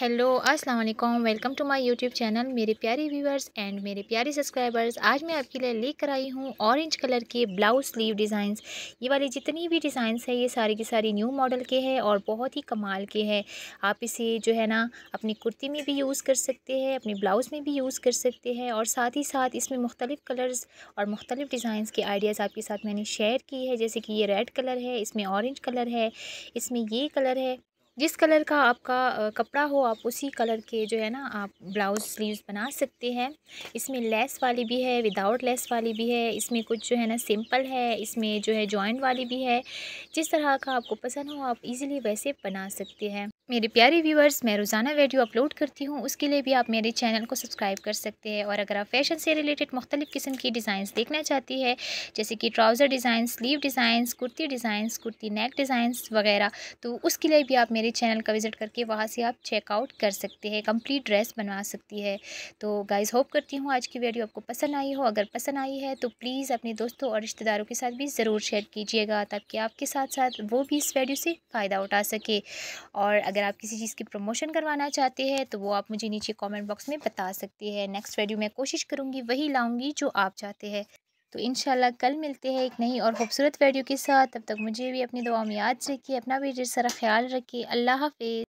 hello अस्सलाम वालेकुम welcome to my YouTube channel मेरे प्यारे व्यूवर्स एंड मेरे प्यारे सब्सक्राइबर्स आज मैं आपके लिए लेकर आई हूँ ऑरेंज कलर के ब्लाउज स्लीव डिज़ाइंस ये वाले जितनी भी डिज़ाइंस है ये सारी की सारी न्यू मॉडल के हैं और बहुत ही कमाल के हैं आप इसे जो है ना अपनी कुर्ती में भी यूज़ कर सकते हैं अपने ब्लाउज़ में भी यूज़ कर सकते हैं और साथ ही साथ इसमें मुख्तलिफ़ कलर्स और मुख्तलिफ़ डिज़ाइंस के आइडियाज़ आपके साथ मैंने शेयर की है जैसे कि ये रेड कलर है इसमें ऑरेंज कलर है इसमें ये कलर है जिस कलर का आपका कपड़ा हो आप उसी कलर के जो है ना आप ब्लाउज स्लीव्स बना सकते हैं इसमें लेस वाली भी है विदाउट लेस वाली भी है इसमें कुछ जो है ना सिंपल है इसमें जो है जॉइंट वाली भी है जिस तरह का आपको पसंद हो आप इजीली वैसे बना सकते हैं मेरे प्यारे व्यूअर्स मैं रोज़ाना वीडियो अपलोड करती हूँ उसके लिए भी आप मेरे चैनल को सब्सक्राइब कर सकते हैं और अगर आप फैशन से रिलेटेड मुख्तलिफ़ किस्म की डिज़ाइंस देखना चाहती है जैसे कि trouser design sleeve designs kurti designs kurti neck designs वगैरह तो उसके लिए भी आप मेरे चैनल का विज़िट करके वहाँ से आप चेकआउट कर सकते हैं कम्प्लीट ड्रेस बनवा सकती है तो गाइज़ होप करती हूँ आज की वीडियो आपको पसंद आई हो अगर पसंद आई है तो प्लीज़ अपने दोस्तों और रिश्तेदारों के साथ भी ज़रूर शेयर कीजिएगा ताकि आपके साथ साथ वो भी इस वीडियो से फ़ायदा उठा सके और अगर अगर आप किसी चीज़ की प्रमोशन करवाना चाहते हैं तो वो आप मुझे नीचे कमेंट बॉक्स में बता सकते हैं नेक्स्ट वीडियो मैं कोशिश करूँगी वही लाऊँगी जो आप चाहते हैं तो इन कल मिलते हैं एक नई और खूबसूरत वीडियो के साथ तब तक मुझे भी अपनी दुआ में याद रखिए अपना भी जिस ख्याल रखिए अल्लाह हाफिज़